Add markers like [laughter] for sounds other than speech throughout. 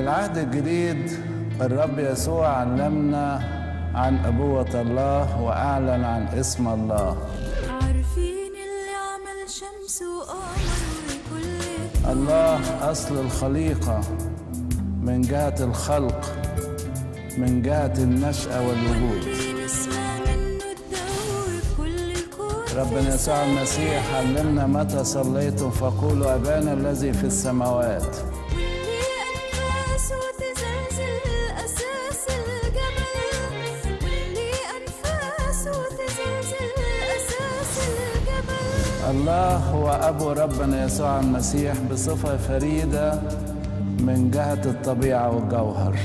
في العهد الجديد الرب يسوع علمنا عن أبوة الله وأعلن عن اسم الله عارفين اللي عمل شمس وقمر وكل الله أصل الخليقة من جهة الخلق من جهة النشأة والوجود ربنا يسوع المسيح علمنا متى صليتم فقولوا أبانا الذي في السماوات الله هو أبو ربنا يسوع المسيح بصفة فريدة من جهة الطبيعة والجوهر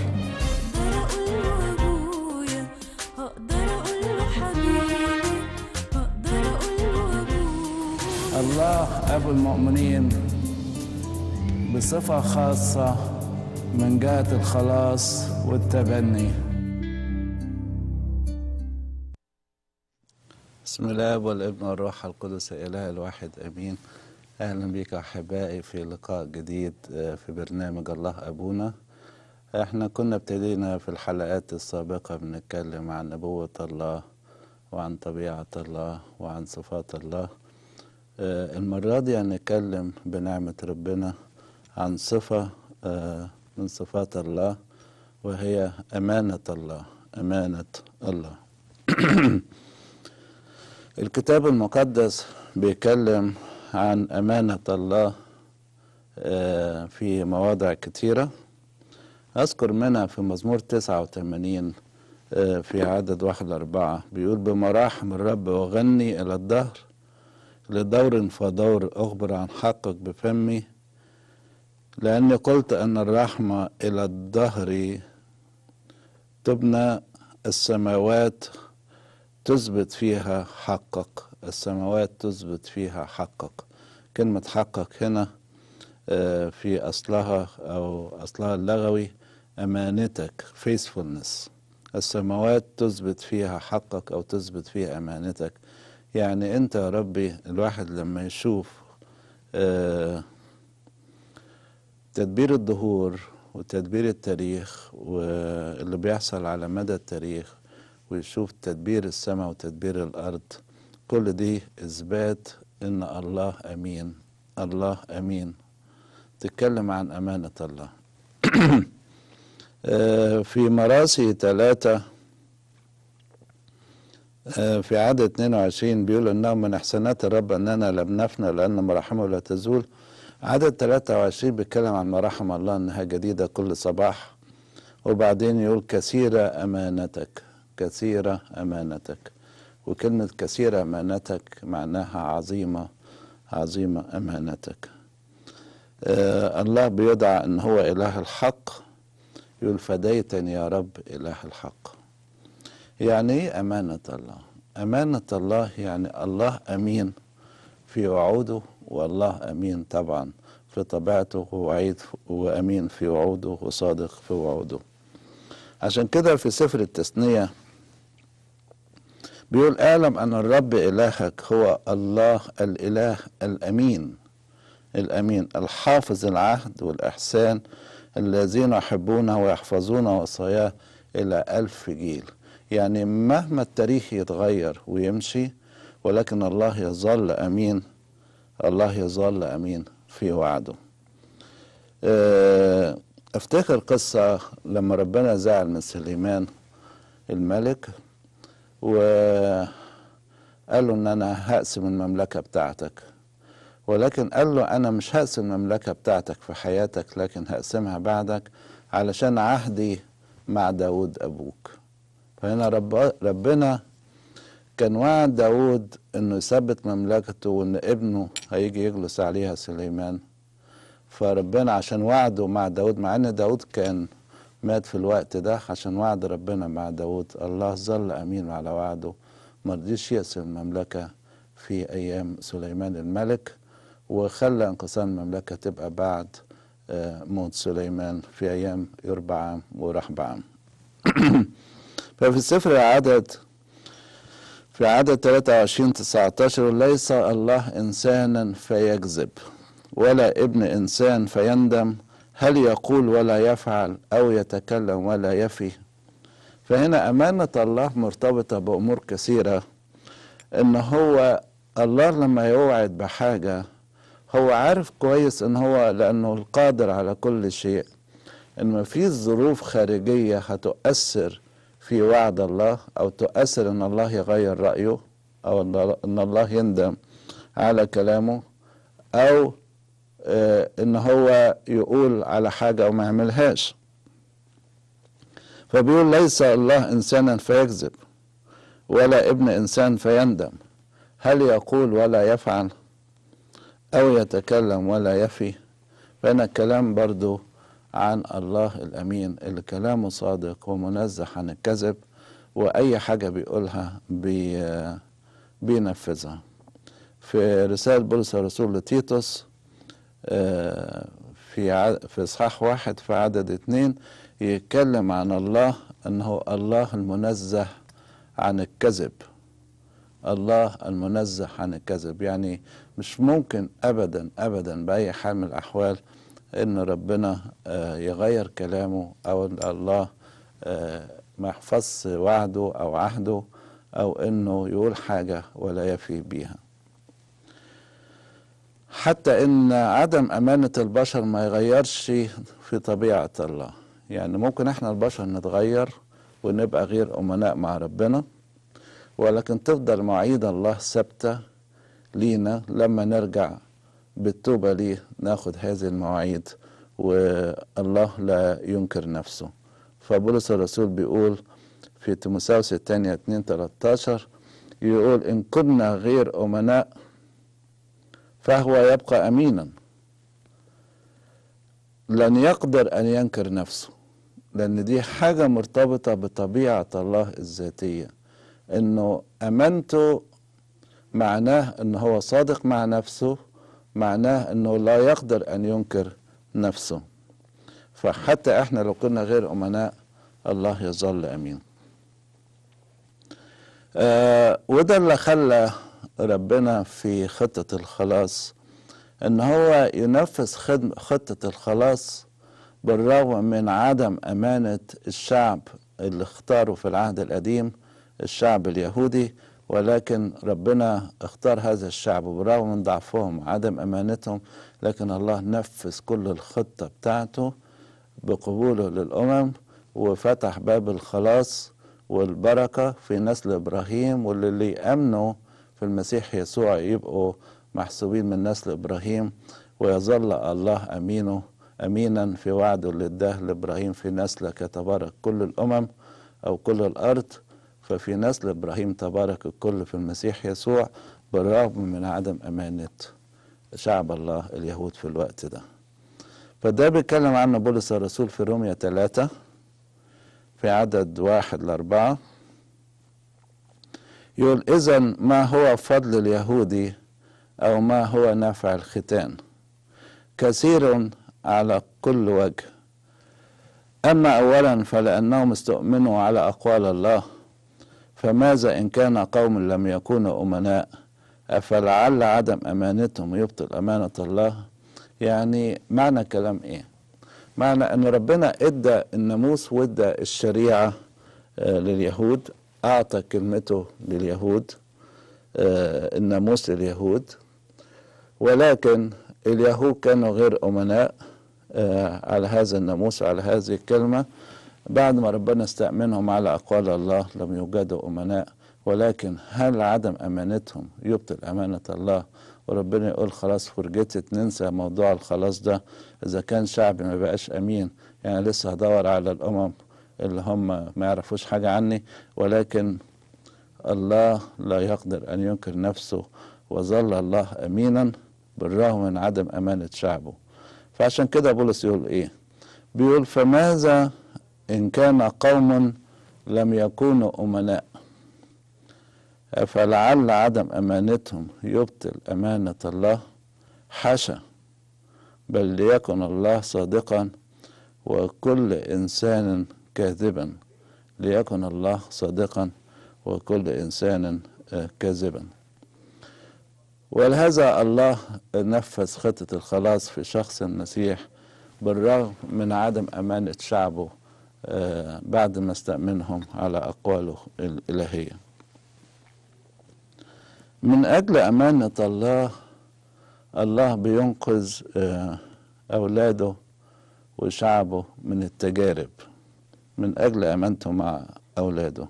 الله أبو المؤمنين بصفة خاصة من جهة الخلاص والتبني بسم الله والابن والروح القدس الاله الواحد امين اهلا بك احبائي في لقاء جديد آه، في برنامج الله ابونا احنا كنا ابتدينا في الحلقات السابقه بنتكلم عن نبوه الله وعن طبيعه الله وعن صفات الله آه، المره دي هنتكلم بنعمه ربنا عن صفه آه، من صفات الله وهي امانه الله امانه الله [clears throat] الكتاب المقدس بيتكلم عن أمانة الله آه، في مواضع كتيرة أذكر منها في مزمور 89 آه، في عدد واحد أربعة بيقول بمراحم الرب وغني إلى الدهر لدور فدور أخبر عن حقك بفمي لأني قلت أن الرحمة إلى الدهر تبنى السماوات تثبت فيها حقك السماوات تثبت فيها حقك كلمة حقك هنا آه، في أصلها أو أصلها اللغوي أمانتك faithfulness السماوات تثبت فيها حقك أو تثبت فيها أمانتك يعني أنت يا ربي الواحد لما يشوف آه، تدبير الدهور وتدبير التاريخ واللي بيحصل على مدى التاريخ ويشوف تدبير السماء وتدبير الأرض كل دي إثبات إن الله أمين الله أمين تتكلم عن أمانة الله [clears throat] آه، في مراسي ثلاثة آه، في عدد 22 بيقول إنه من إحسانات الرب أننا لم نفنى لأن مراحمه لا تزول عدد 23 بيتكلم عن مراحم الله إنها جديدة كل صباح وبعدين يقول كثيرة أمانتك كثيرة أمانتك وكلمة كثيرة أمانتك معناها عظيمة عظيمة أمانتك آه الله بيدعى أن هو إله الحق يقول فديتني يا رب إله الحق يعني إيه أمانة الله أمانة الله يعني الله أمين في وعوده والله أمين طبعا في طبيعته وعيد وأمين في وعوده وصادق في وعوده عشان كده في سفر التثنية بيقول اعلم ان الرب الهك هو الله الاله الامين الامين الحافظ العهد والاحسان الذين يحبونه ويحفظون وصاياه الى الف جيل يعني مهما التاريخ يتغير ويمشي ولكن الله يظل امين الله يظل امين في وعده آه، افتكر قصه لما ربنا زعل من سليمان الملك وقال له ان انا هقسم المملكة بتاعتك ولكن قال له انا مش هقسم المملكة بتاعتك في حياتك لكن هقسمها بعدك علشان عهدي مع داود ابوك فهنا رب ربنا كان وعد داود انه يثبت مملكته وان ابنه هيجي يجلس عليها سليمان فربنا عشان وعده مع داود مع ان داود كان مات في الوقت ده عشان وعد ربنا مع داود الله ظل أمين على وعده ما رضيش يقسم المملكة في أيام سليمان الملك وخلى انقسام المملكة تبقى بعد آه، موت سليمان في أيام ورحب ورحبعام [clears throat] ففي السفر العدد في عدد 23 19 ليس الله إنسانا فيكذب ولا ابن إنسان فيندم هل يقول ولا يفعل أو يتكلم ولا يفي فهنا أمانة الله مرتبطة بأمور كثيرة إن هو الله لما يوعد بحاجة هو عارف كويس إن هو لأنه القادر على كل شيء إن مفيش ظروف خارجية هتؤثر في وعد الله أو تؤثر إن الله يغير رأيه أو إن الله يندم على كلامه أو آه، ان هو يقول على حاجة وما يعملهاش فبيقول ليس الله انسانا فيكذب ولا ابن انسان فيندم هل يقول ولا يفعل او يتكلم ولا يفي فانا الكلام برضو عن الله الامين اللي كلامه صادق ومنزه عن الكذب واي حاجة بيقولها بي آه، بينفذها في رسالة بولس الرسول لتيتوس آه، في في اصحاح واحد في عدد اتنين يتكلم عن الله انه الله المنزه عن الكذب الله المنزه عن الكذب يعني مش ممكن ابدا ابدا باي حال من الاحوال ان ربنا آه، يغير كلامه او ان الله آه، ما يحفظش وعده او عهده او انه يقول حاجه ولا يفي بيها حتى ان عدم امانه البشر ما يغيرش في طبيعه الله يعني ممكن احنا البشر نتغير ونبقى غير امناء مع ربنا ولكن تفضل مواعيد الله ثابته لينا لما نرجع بالتوبه ليه ناخد هذه المواعيد والله لا ينكر نفسه فبولس الرسول بيقول في تمساوس الثانية 2 13 يقول إن كنا غير أمناء فهو يبقى امينا لن يقدر ان ينكر نفسه لان دي حاجه مرتبطه بطبيعه الله الذاتيه انه امنته معناه ان هو صادق مع نفسه معناه انه لا يقدر ان ينكر نفسه فحتى احنا لو كنا غير امناء الله يظل امين آه وده اللي خلى ربنا في خطة الخلاص ان هو ينفذ خطة الخلاص بالرغم من عدم امانة الشعب اللي اختاره في العهد القديم الشعب اليهودي ولكن ربنا اختار هذا الشعب برغم من ضعفهم وعدم امانتهم لكن الله نفذ كل الخطة بتاعته بقبوله للامم وفتح باب الخلاص والبركة في نسل إبراهيم واللي يأمنوا في المسيح يسوع يبقوا محسوبين من نسل إبراهيم ويظل الله أمينه أمينا في وعده اللي اداه لإبراهيم في نسلك تبارك كل الأمم أو كل الأرض ففي نسل إبراهيم تبارك الكل في المسيح يسوع بالرغم من عدم أمانة شعب الله اليهود في الوقت ده فده بيتكلم عنه بولس الرسول في رومية ثلاثة في عدد واحد لأربعة يقول إذا ما هو فضل اليهودي أو ما هو نفع الختان كثير على كل وجه أما أولا فلأنهم استؤمنوا على أقوال الله فماذا إن كان قوم لم يكونوا أمناء أفلعل عدم أمانتهم يبطل أمانة الله يعني معنى كلام إيه معنى أن ربنا إدى الناموس وإدى الشريعة آه، لليهود أعطى كلمته لليهود آه، الناموس لليهود ولكن اليهود كانوا غير أمناء آه، على هذا الناموس على هذه الكلمة بعد ما ربنا استأمنهم على أقوال الله لم يوجدوا أمناء ولكن هل عدم أمانتهم يبطل أمانة الله وربنا يقول خلاص فرجتت ننسى موضوع الخلاص ده إذا كان شعبي ما بقاش أمين يعني لسه هدور على الأمم اللي هم ما يعرفوش حاجة عني ولكن الله لا يقدر أن ينكر نفسه وظل الله أمينا بالرغم من عدم أمانة شعبه فعشان كده بولس يقول إيه بيقول فماذا إن كان قوم لم يكونوا أمناء فلعل عدم أمانتهم يبطل أمانة الله حاشا بل ليكن الله صادقا وكل إنسان كاذبا ليكن الله صادقا وكل إنسان آه، كاذبا ولهذا الله نفذ خطة الخلاص في شخص المسيح بالرغم من عدم أمانة شعبه آه، بعد ما استأمنهم على أقواله الإلهية من أجل أمانة الله الله بينقذ آه، أولاده وشعبه من التجارب من أجل أمانته مع أولاده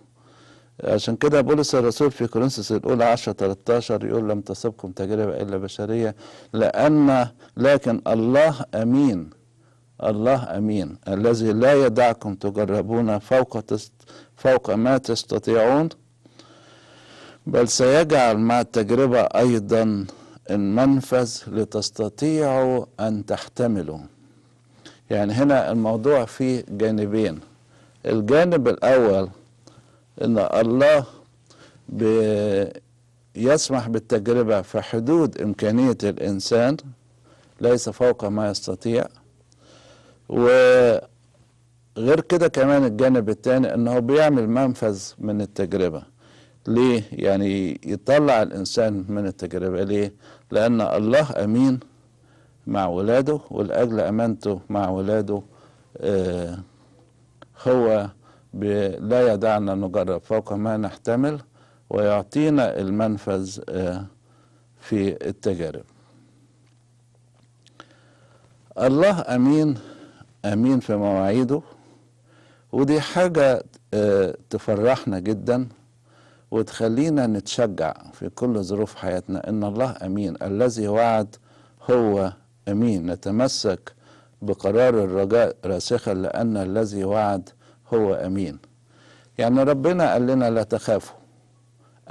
عشان كده بولس الرسول في كورنثوس الأولى 10 13 يقول لم تصبكم تجربة إلا بشرية لأن لكن الله أمين الله أمين الذي لا يدعكم تجربون فوق تست فوق ما تستطيعون بل سيجعل مع التجربة أيضا المنفذ لتستطيعوا أن تحتملوا يعني هنا الموضوع فيه جانبين الجانب الأول أن الله يسمح بالتجربة في حدود إمكانية الإنسان ليس فوق ما يستطيع وغير كده كمان الجانب الثاني أنه بيعمل منفذ من التجربة ليه؟ يعني يطلع الإنسان من التجربة ليه؟ لأن الله أمين مع ولاده والأجل أمانته مع ولاده آه هو لا يدعنا نجرب فوق ما نحتمل ويعطينا المنفذ آه، في التجارب الله أمين أمين في مواعيده ودي حاجة آه، تفرحنا جدا وتخلينا نتشجع في كل ظروف حياتنا إن الله أمين الذي وعد هو أمين نتمسك بقرار الرجاء راسخا لأن الذي وعد هو أمين يعني ربنا قال لنا لا تخافوا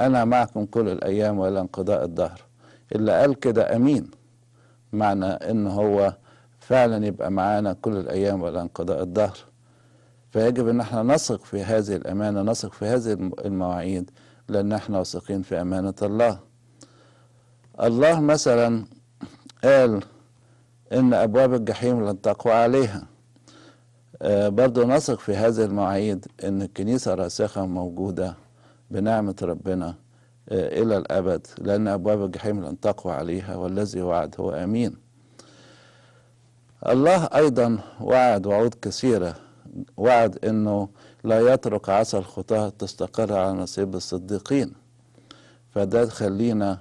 أنا معكم كل الأيام ولا انقضاء الدهر اللي قال كده أمين معنى إن هو فعلا يبقى معانا كل الأيام ولا انقضاء الدهر فيجب إن احنا نثق في هذه الأمانة نثق في هذه المواعيد لأن احنا واثقين في أمانة الله الله مثلا قال إن أبواب الجحيم لن تقوى عليها آه، برضو نثق في هذه المواعيد إن الكنيسة راسخة موجودة بنعمة ربنا آه، إلى الأبد لأن أبواب الجحيم لن تقوى عليها والذي وعد هو أمين الله أيضا وعد وعود كثيرة وعد أنه لا يترك عصا الخطاة تستقر على نصيب الصديقين فده خلينا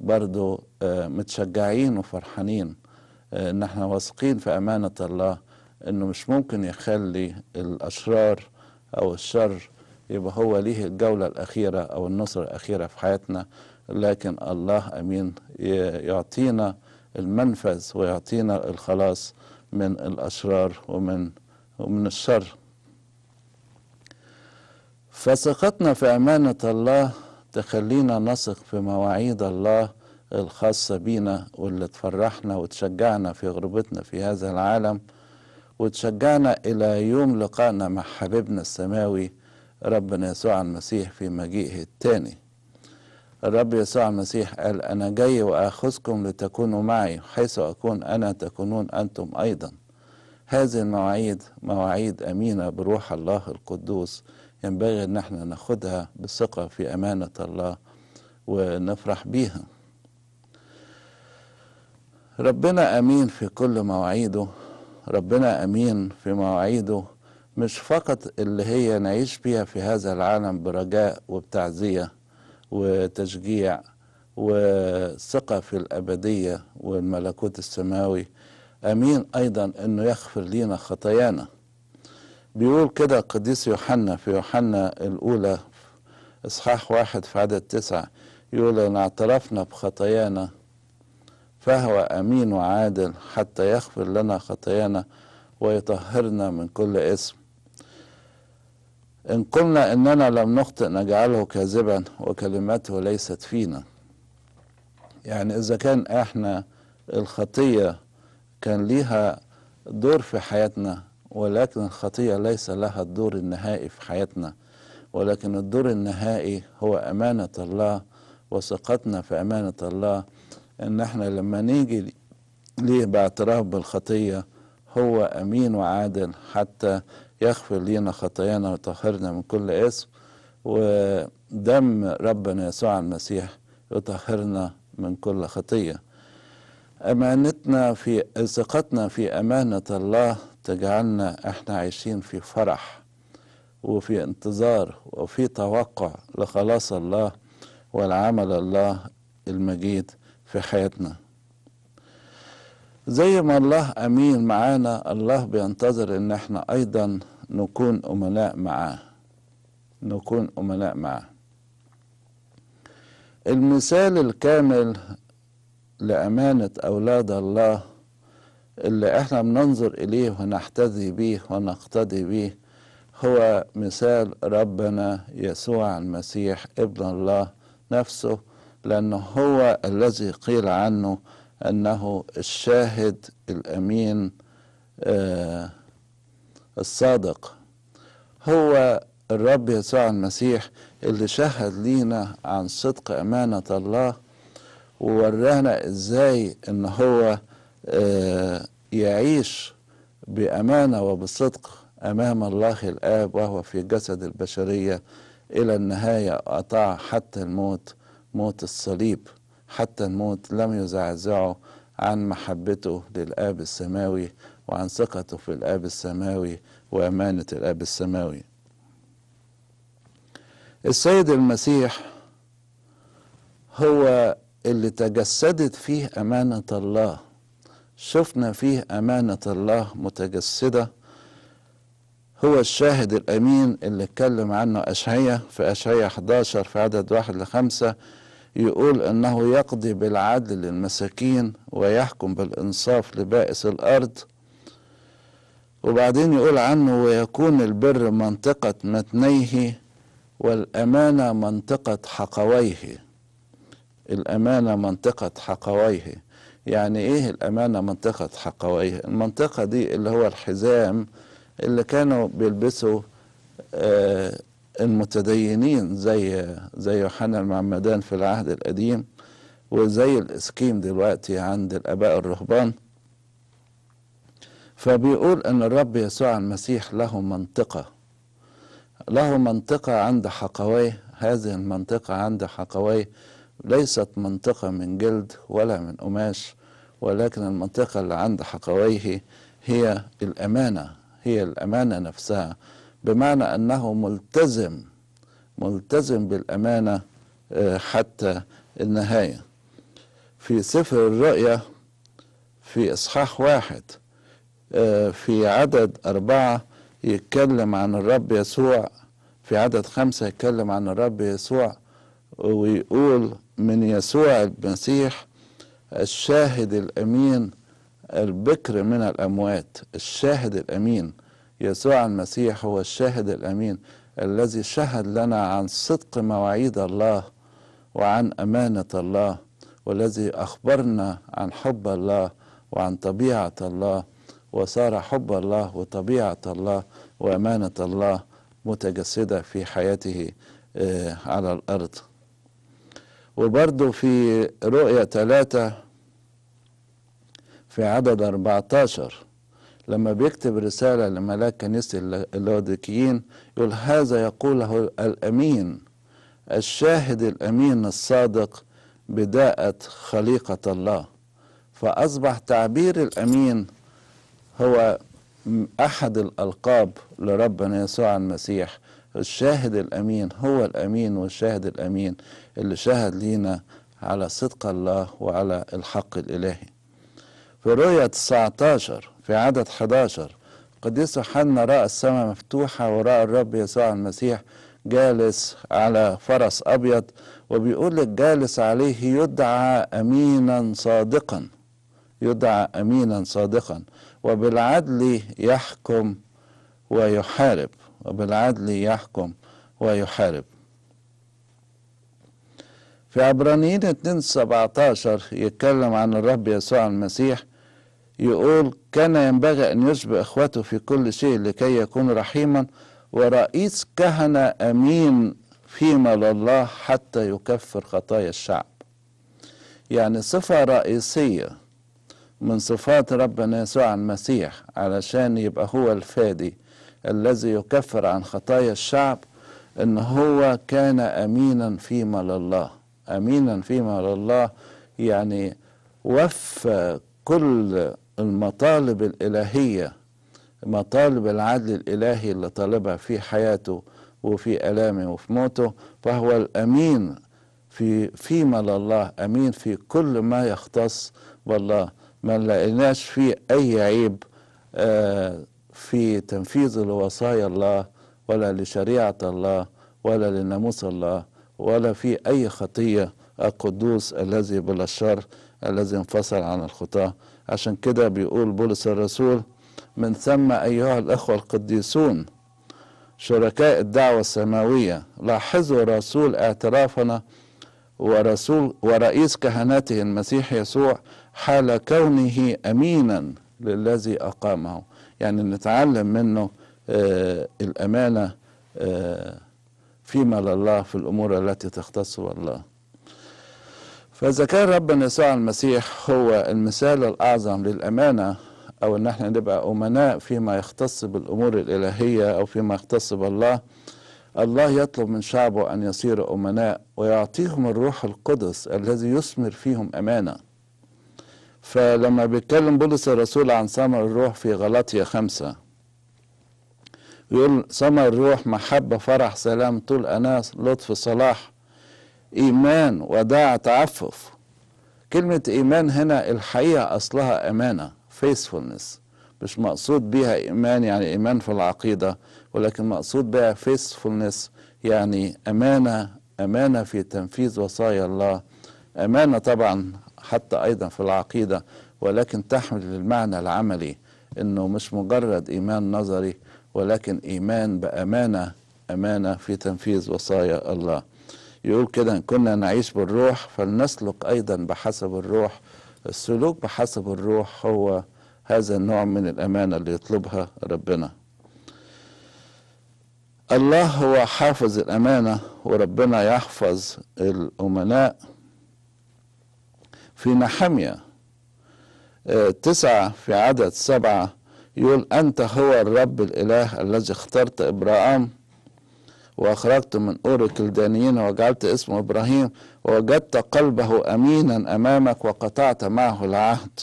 برضو آه، متشجعين وفرحانين ان آه، احنا واثقين في امانه الله انه مش ممكن يخلي الاشرار او الشر يبقى هو ليه الجوله الاخيره او النصره الاخيره في حياتنا لكن الله امين يعطينا المنفذ ويعطينا الخلاص من الاشرار ومن ومن الشر فثقتنا في امانه الله تخلينا نثق في مواعيد الله الخاصة بينا واللي تفرحنا وتشجعنا في غربتنا في هذا العالم وتشجعنا إلى يوم لقائنا مع حبيبنا السماوي ربنا يسوع المسيح في مجيئه الثاني الرب يسوع المسيح قال أنا جاي وآخذكم لتكونوا معي حيث أكون أنا تكونون أنتم أيضا هذه المواعيد مواعيد أمينة بروح الله القدوس ينبغي أن احنا ناخدها بثقة في أمانة الله ونفرح بيها ربنا امين في كل مواعيده ربنا امين في مواعيده مش فقط اللي هي نعيش بيها في هذا العالم برجاء وبتعزيه وتشجيع وثقه في الابديه والملكوت السماوي امين ايضا انه يغفر لينا خطايانا بيقول كده القديس يوحنا في يوحنا الاولى اصحاح واحد في عدد تسعه يقول ان اعترفنا بخطايانا فهو أمين وعادل حتى يغفر لنا خطايانا ويطهرنا من كل إثم إن قلنا إننا لم نخطئ نجعله كاذبا وكلمته ليست فينا يعني إذا كان إحنا الخطية كان ليها دور في حياتنا ولكن الخطية ليس لها الدور النهائي في حياتنا ولكن الدور النهائي هو أمانة الله وثقتنا في أمانة الله ان احنا لما نيجي ليه باعتراف بالخطية هو امين وعادل حتى يغفر لينا خطايانا ويطهرنا من كل اسم ودم ربنا يسوع المسيح يطهرنا من كل خطية أمانتنا في ثقتنا في أمانة الله تجعلنا احنا عايشين في فرح وفي انتظار وفي توقع لخلاص الله والعمل الله المجيد في حياتنا زي ما الله أمين معانا الله بينتظر إن احنا أيضا نكون أمناء معاه نكون أمناء معاه المثال الكامل لأمانة أولاد الله اللي احنا بننظر إليه ونحتذي بيه ونقتدي بيه هو مثال ربنا يسوع المسيح ابن الله نفسه لأنه هو الذي قيل عنه أنه الشاهد الأمين آه، الصادق هو الرب يسوع المسيح اللي شهد لينا عن صدق أمانة الله وورانا إزاي إن هو آه، يعيش بأمانة وبصدق أمام الله الآب وهو في جسد البشرية إلى النهاية أطاع حتى الموت موت الصليب حتى الموت لم يزعزعه عن محبته للآب السماوي وعن ثقته في الآب السماوي وأمانة الآب السماوي السيد المسيح هو اللي تجسدت فيه أمانة الله شفنا فيه أمانة الله متجسدة هو الشاهد الأمين اللي اتكلم عنه أشعية في أشعية 11 في عدد واحد لخمسة يقول أنه يقضي بالعدل للمساكين ويحكم بالإنصاف لبائس الأرض وبعدين يقول عنه ويكون البر منطقة متنيه والأمانة منطقة حقويه الأمانة منطقة حقويه يعني إيه الأمانة منطقة حقويه المنطقة دي اللي هو الحزام اللي كانوا بيلبسوا آه المتدينين زي زي يوحنا المعمدان في العهد القديم وزي الاسكيم دلوقتي عند الاباء الرهبان فبيقول ان الرب يسوع المسيح له منطقه له منطقه عند حقويه هذه المنطقه عند حقويه ليست منطقه من جلد ولا من قماش ولكن المنطقه اللي عند حقويه هي الامانه هي الامانه نفسها بمعنى أنه ملتزم ملتزم بالأمانة آه، حتى النهاية في سفر الرؤيا في إصحاح واحد آه، في عدد أربعة يتكلم عن الرب يسوع في عدد خمسة يتكلم عن الرب يسوع ويقول من يسوع المسيح الشاهد الأمين البكر من الأموات الشاهد الأمين يسوع المسيح هو الشاهد الامين الذي شهد لنا عن صدق مواعيد الله وعن امانه الله والذي اخبرنا عن حب الله وعن طبيعه الله وصار حب الله وطبيعه الله وامانه الله متجسده في حياته آه، على الارض وبرضو في رؤية ثلاثة في عدد 14 لما بيكتب رسالة لملاك كنيسة اللوديكيين يقول هذا يقوله الأمين الشاهد الأمين الصادق بداءة خليقة الله فأصبح تعبير الأمين هو أحد الألقاب لربنا يسوع المسيح الشاهد الأمين هو الأمين والشاهد الأمين اللي شهد لينا على صدق الله وعلى الحق الإلهي في رؤية 19 في عدد 11 القديس يوحنا رأى السماء مفتوحة ورأى الرب يسوع المسيح جالس على فرس أبيض وبيقول الجالس عليه يدعى أمينا صادقا يدعى أمينا صادقا وبالعدل يحكم ويحارب وبالعدل يحكم ويحارب في عبرانيين 2 17 يتكلم عن الرب يسوع المسيح يقول كان ينبغي أن يسبق إخوته في كل شيء لكي يكون رحيما ورئيس كهنة أمين فيما لله حتى يكفر خطايا الشعب يعني صفة رئيسية من صفات ربنا يسوع المسيح علشان يبقى هو الفادي الذي يكفر عن خطايا الشعب ان هو كان امينا فيما لله امينا فيما لله يعني وفى كل المطالب الإلهية مطالب العدل الإلهي اللي طالبها في حياته وفي ألامه وفي موته فهو الأمين في فيما لله أمين في كل ما يختص بالله ما لقيناش فيه أي عيب آه، في تنفيذ لوصايا الله ولا لشريعة الله ولا لناموس الله ولا في أي خطية القدوس الذي بلا الشر الذي انفصل عن الخطاه عشان كده بيقول بولس الرسول من ثم أيها الأخوة القديسون شركاء الدعوة السماوية لاحظوا رسول اعترافنا ورسول ورئيس كهنته المسيح يسوع حال كونه أمينا للذي أقامه يعني نتعلم منه آه الأمانة آه فيما لله في الأمور التي تختص بالله فإذا كان ربنا يسوع المسيح هو المثال الأعظم للأمانة أو إن احنا نبقى أمناء فيما يختص بالأمور الإلهية أو فيما يختص بالله الله يطلب من شعبه أن يصيروا أمناء ويعطيهم الروح القدس الذي يثمر فيهم أمانة فلما بيتكلم بولس الرسول عن ثمر الروح في غلطية خمسة يقول ثمر الروح محبة فرح سلام طول أناس لطف صلاح إيمان وداع تعفف كلمة إيمان هنا الحقيقة أصلها أمانة faithfulness مش مقصود بها إيمان يعني إيمان في العقيدة ولكن مقصود بها faithfulness يعني أمانة أمانة في تنفيذ وصايا الله أمانة طبعا حتى أيضا في العقيدة ولكن تحمل المعنى العملي أنه مش مجرد إيمان نظري ولكن إيمان بأمانة أمانة في تنفيذ وصايا الله يقول كده إن كنا نعيش بالروح فلنسلك أيضا بحسب الروح السلوك بحسب الروح هو هذا النوع من الأمانة اللي يطلبها ربنا الله هو حافظ الأمانة وربنا يحفظ الأمناء في نحمية آه، تسعة في عدد سبعة يقول أنت هو الرب الإله الذي اخترت إبراهام وأخرجت من أور الكلدانيين وجعلت اسمه إبراهيم ووجدت قلبه أمينا أمامك وقطعت معه العهد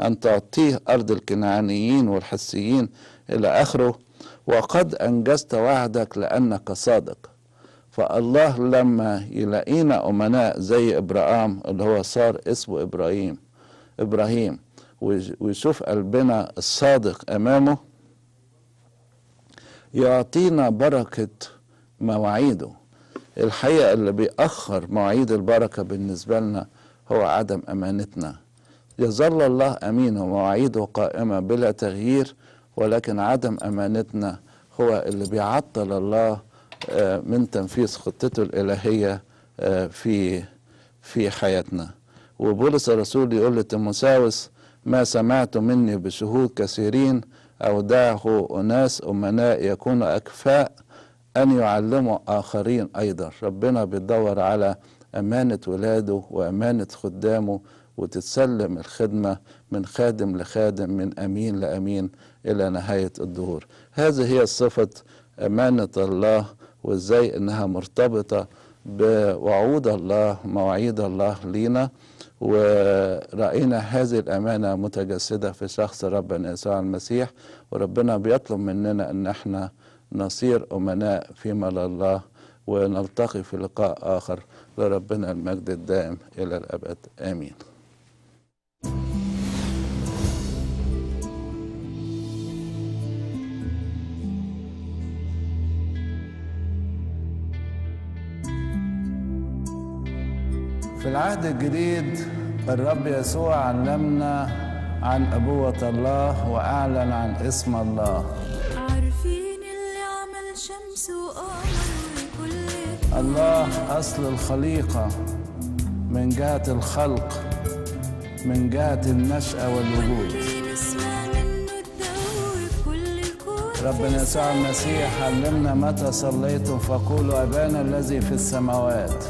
أن تعطيه أرض الكنعانيين والحسيين إلى آخره وقد أنجزت وعدك لأنك صادق فالله لما يلاقينا أمناء زي إبراهيم اللي هو صار اسمه إبراهيم إبراهيم ويشوف قلبنا الصادق أمامه يعطينا بركه مواعيده الحقيقة اللي بيأخر مواعيد البركة بالنسبة لنا هو عدم أمانتنا يظل الله أمين ومواعيده قائمة بلا تغيير ولكن عدم أمانتنا هو اللي بيعطل الله آه، من تنفيذ خطته الإلهية آه، في في حياتنا وبولس الرسول يقول لتيموساوس ما سمعت مني بشهود كثيرين أودعه أناس أمناء يكونوا أكفاء أن يعلموا آخرين أيضا ربنا بيدور على أمانة ولاده وأمانة خدامه وتتسلم الخدمة من خادم لخادم من أمين لأمين إلى نهاية الدهور هذه هي صفة أمانة الله وإزاي إنها مرتبطة بوعود الله مواعيد الله لينا ورأينا هذه الأمانة متجسدة في شخص ربنا يسوع المسيح وربنا بيطلب مننا أن احنا نصير أمناء فيما لله ونلتقي في لقاء آخر لربنا المجد الدائم إلى الأبد آمين في العهد الجديد الرب يسوع علمنا عن أبوة الله وأعلن عن اسم الله الله أصل الخليقة من جهة الخلق من جهة النشأة والوجود ربنا يسوع المسيح علمنا متى صليتم فقولوا أبانا الذي في السماوات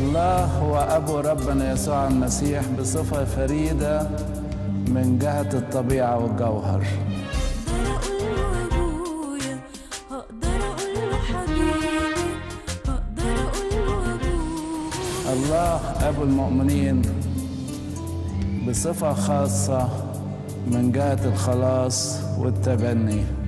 الله هو أبو ربنا يسوع المسيح بصفة فريدة من جهة الطبيعة والجوهر الله أبو المؤمنين بصفة خاصة من جهة الخلاص والتبني